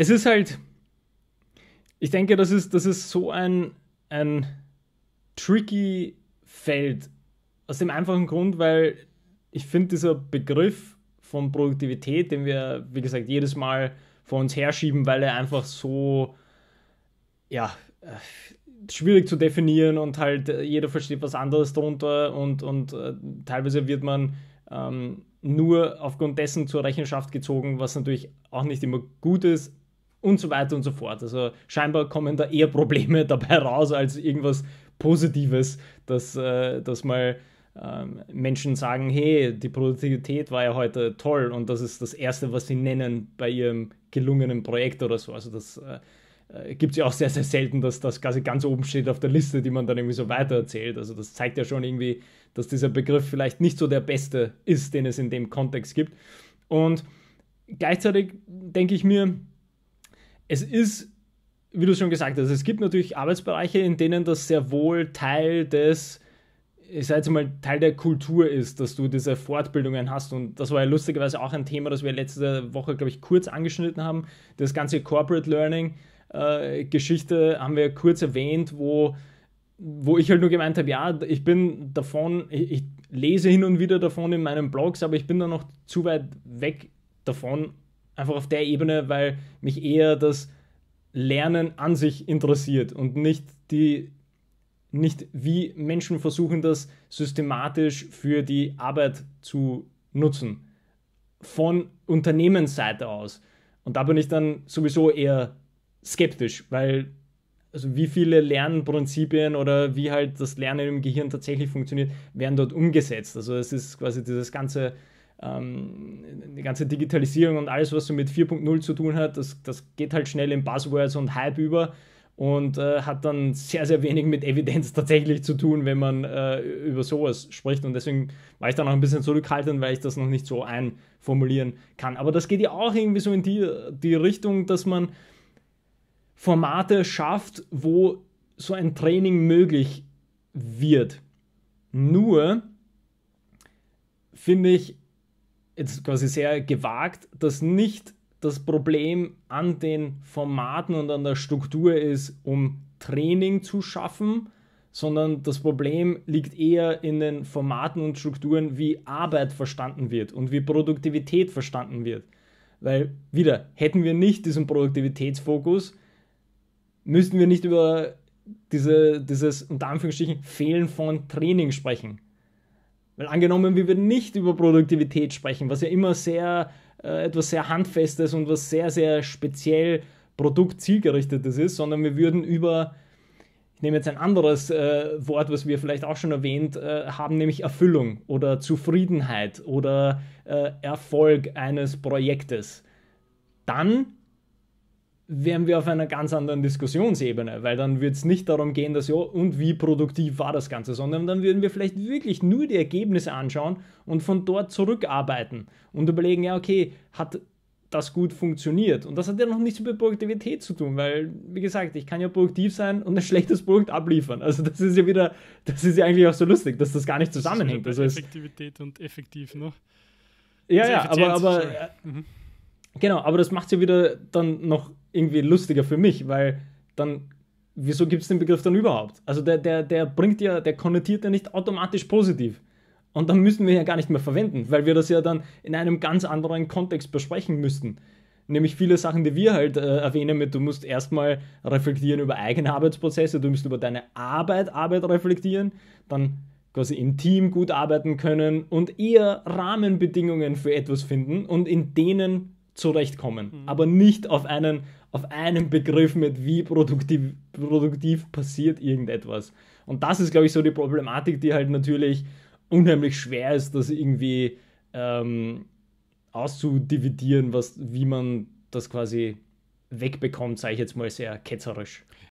es ist halt, ich denke, das ist, das ist so ein, ein tricky Feld. Aus dem einfachen Grund, weil ich finde, dieser Begriff von Produktivität, den wir, wie gesagt, jedes Mal vor uns herschieben, weil er einfach so, ja, äh, schwierig zu definieren und halt äh, jeder versteht was anderes drunter und, und äh, teilweise wird man ähm, nur aufgrund dessen zur Rechenschaft gezogen, was natürlich auch nicht immer gut ist und so weiter und so fort. Also scheinbar kommen da eher Probleme dabei raus als irgendwas Positives, dass, äh, dass mal ähm, Menschen sagen, hey, die Produktivität war ja heute toll und das ist das Erste, was sie nennen bei ihrem gelungenen Projekt oder so. Also das äh, äh gibt es ja auch sehr, sehr selten, dass das quasi ganz oben steht auf der Liste, die man dann irgendwie so weitererzählt. Also das zeigt ja schon irgendwie, dass dieser Begriff vielleicht nicht so der beste ist, den es in dem Kontext gibt. Und gleichzeitig denke ich mir, es ist, wie du schon gesagt hast, es gibt natürlich Arbeitsbereiche, in denen das sehr wohl Teil des, ich sage jetzt mal, Teil der Kultur ist, dass du diese Fortbildungen hast. Und das war ja lustigerweise auch ein Thema, das wir letzte Woche, glaube ich, kurz angeschnitten haben. Das ganze Corporate Learning-Geschichte äh, haben wir kurz erwähnt, wo, wo ich halt nur gemeint habe, ja, ich bin davon, ich, ich lese hin und wieder davon in meinen Blogs, aber ich bin da noch zu weit weg davon, einfach auf der Ebene, weil mich eher das Lernen an sich interessiert und nicht die nicht wie Menschen versuchen das systematisch für die Arbeit zu nutzen von Unternehmensseite aus. Und da bin ich dann sowieso eher skeptisch, weil also wie viele Lernprinzipien oder wie halt das Lernen im Gehirn tatsächlich funktioniert, werden dort umgesetzt. Also es ist quasi dieses ganze ähm, die ganze Digitalisierung und alles, was so mit 4.0 zu tun hat, das, das geht halt schnell in Buzzwords und Hype über und äh, hat dann sehr, sehr wenig mit Evidenz tatsächlich zu tun, wenn man äh, über sowas spricht. Und deswegen war ich da noch ein bisschen zurückhaltend, weil ich das noch nicht so einformulieren kann. Aber das geht ja auch irgendwie so in die, die Richtung, dass man Formate schafft, wo so ein Training möglich wird. Nur finde ich, jetzt quasi sehr gewagt, dass nicht das Problem an den Formaten und an der Struktur ist, um Training zu schaffen, sondern das Problem liegt eher in den Formaten und Strukturen, wie Arbeit verstanden wird und wie Produktivität verstanden wird. Weil wieder, hätten wir nicht diesen Produktivitätsfokus, müssten wir nicht über diese, dieses unter Anführungsstrichen Fehlen von Training sprechen. Weil angenommen, wir würden nicht über Produktivität sprechen, was ja immer sehr äh, etwas sehr Handfestes und was sehr, sehr speziell produktzielgerichtetes ist, sondern wir würden über, ich nehme jetzt ein anderes äh, Wort, was wir vielleicht auch schon erwähnt äh, haben, nämlich Erfüllung oder Zufriedenheit oder äh, Erfolg eines Projektes. Dann wären wir auf einer ganz anderen Diskussionsebene, weil dann würde es nicht darum gehen, dass ja, und wie produktiv war das Ganze, sondern dann würden wir vielleicht wirklich nur die Ergebnisse anschauen und von dort zurückarbeiten und überlegen, ja, okay, hat das gut funktioniert. Und das hat ja noch nichts mit Produktivität zu tun, weil, wie gesagt, ich kann ja produktiv sein und ein schlechtes Produkt abliefern. Also das ist ja wieder, das ist ja eigentlich auch so lustig, dass das gar nicht zusammenhängt. also Effektivität und effektiv, ne? Ja, also ja, aber, aber äh, mhm. Genau, aber das macht es ja wieder dann noch irgendwie lustiger für mich, weil dann, wieso gibt es den Begriff dann überhaupt? Also der, der, der bringt ja, der konnotiert ja nicht automatisch positiv. Und dann müssen wir ja gar nicht mehr verwenden, weil wir das ja dann in einem ganz anderen Kontext besprechen müssten. Nämlich viele Sachen, die wir halt äh, erwähnen mit, du musst erstmal reflektieren über eigene Arbeitsprozesse, du musst über deine Arbeit, Arbeit reflektieren, dann quasi im Team gut arbeiten können und eher Rahmenbedingungen für etwas finden und in denen zurechtkommen. Mhm. Aber nicht auf einen, auf einen Begriff mit, wie produktiv, produktiv passiert irgendetwas. Und das ist, glaube ich, so die Problematik, die halt natürlich unheimlich schwer ist, das irgendwie ähm, auszudividieren, was, wie man das quasi wegbekommt, sage ich jetzt mal sehr ketzerisch.